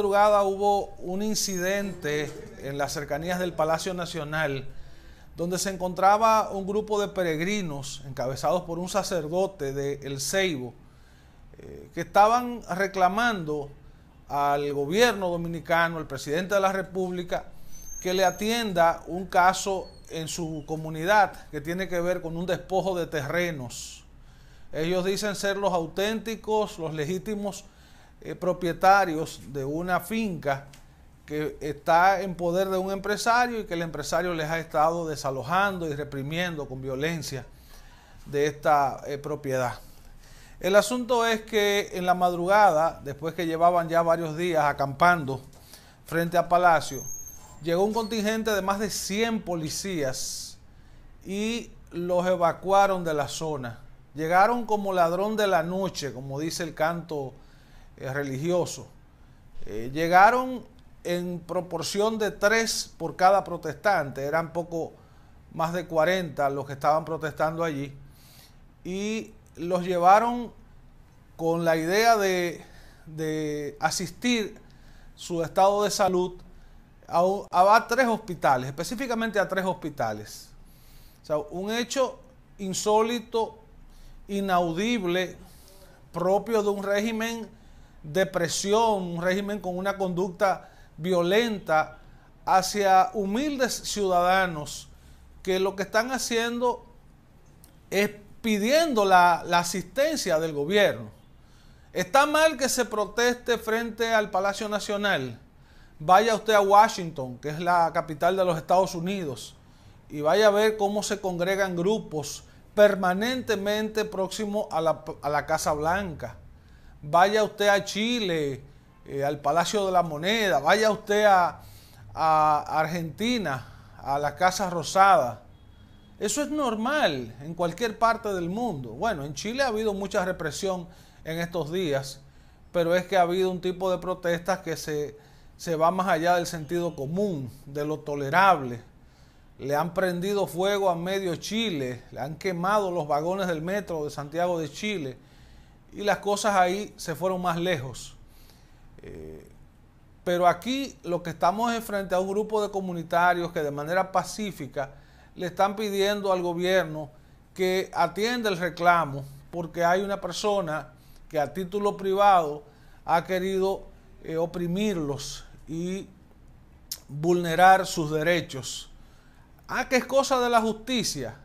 madrugada hubo un incidente en las cercanías del Palacio Nacional donde se encontraba un grupo de peregrinos encabezados por un sacerdote de El Ceibo eh, que estaban reclamando al gobierno dominicano, al presidente de la República, que le atienda un caso en su comunidad que tiene que ver con un despojo de terrenos. Ellos dicen ser los auténticos, los legítimos eh, propietarios de una finca que está en poder de un empresario y que el empresario les ha estado desalojando y reprimiendo con violencia de esta eh, propiedad. El asunto es que en la madrugada, después que llevaban ya varios días acampando frente a Palacio, llegó un contingente de más de 100 policías y los evacuaron de la zona. Llegaron como ladrón de la noche, como dice el canto eh, religioso. Eh, llegaron en proporción de tres por cada protestante, eran poco más de 40 los que estaban protestando allí, y los llevaron con la idea de, asistir su estado de salud a, a, a, tres hospitales, específicamente a tres hospitales. O sea, un hecho insólito, inaudible, propio de un régimen depresión, un régimen con una conducta violenta hacia humildes ciudadanos que lo que están haciendo es pidiendo la, asistencia del gobierno. Está mal que se proteste frente al Palacio Nacional. Vaya usted a Washington, que es la capital de los Estados Unidos, y vaya a ver cómo se congregan grupos permanentemente próximos a la Casa Blanca vaya usted a Chile, eh, al Palacio de la Moneda, vaya usted a, Argentina, a la Casa Rosada. Eso es normal en cualquier parte del mundo. Bueno, en Chile ha habido mucha represión en estos días, pero es que ha habido un tipo de protestas que se, se va más allá del sentido común, de lo tolerable. Le han prendido fuego a medio Chile, le han quemado los vagones del metro de Santiago de Chile y las cosas ahí se fueron más lejos. Eh, pero aquí lo que estamos es frente a un grupo de comunitarios que de manera pacífica le están pidiendo al gobierno que atienda el reclamo porque hay una persona que a título privado ha querido eh, oprimirlos y vulnerar sus derechos. Ah, que es cosa de la justicia.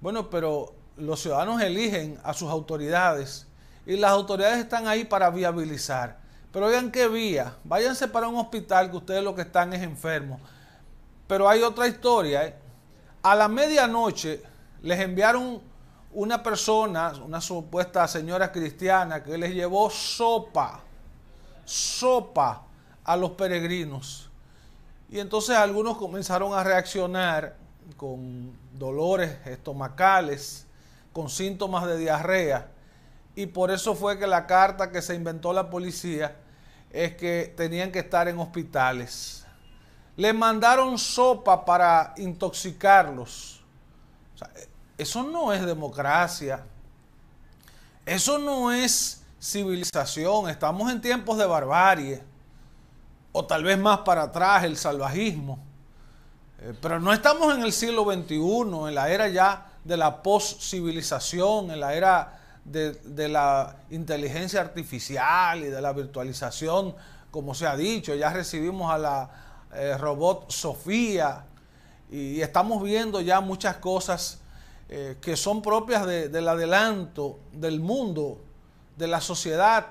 Bueno, pero los ciudadanos eligen a sus autoridades y las autoridades están ahí para viabilizar. Pero oigan qué vía, váyanse para un hospital que ustedes lo que están es enfermos. Pero hay otra historia. ¿eh? A la medianoche les enviaron una persona, una supuesta señora cristiana, que les llevó sopa, sopa a los peregrinos. Y entonces algunos comenzaron a reaccionar con dolores estomacales, con síntomas de diarrea y por eso fue que la carta que se inventó la policía es que tenían que estar en hospitales. Le mandaron sopa para intoxicarlos. E, eso no es democracia. Eso no es civilización. Estamos en tiempos de barbarie. O tal vez más para atrás, el salvajismo. Eh, pero no estamos en el siglo XXI, en la era ya de la post-civilización, en la era de, la inteligencia artificial y de la virtualización, como se ha dicho, ya recibimos a la eh, robot Sofía y, estamos viendo ya muchas cosas eh, que son propias del adelanto del mundo, de la sociedad.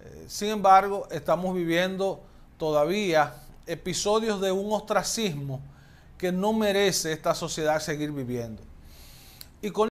Eh, sin embargo, estamos viviendo todavía episodios de un ostracismo que no merece esta sociedad seguir viviendo. Y con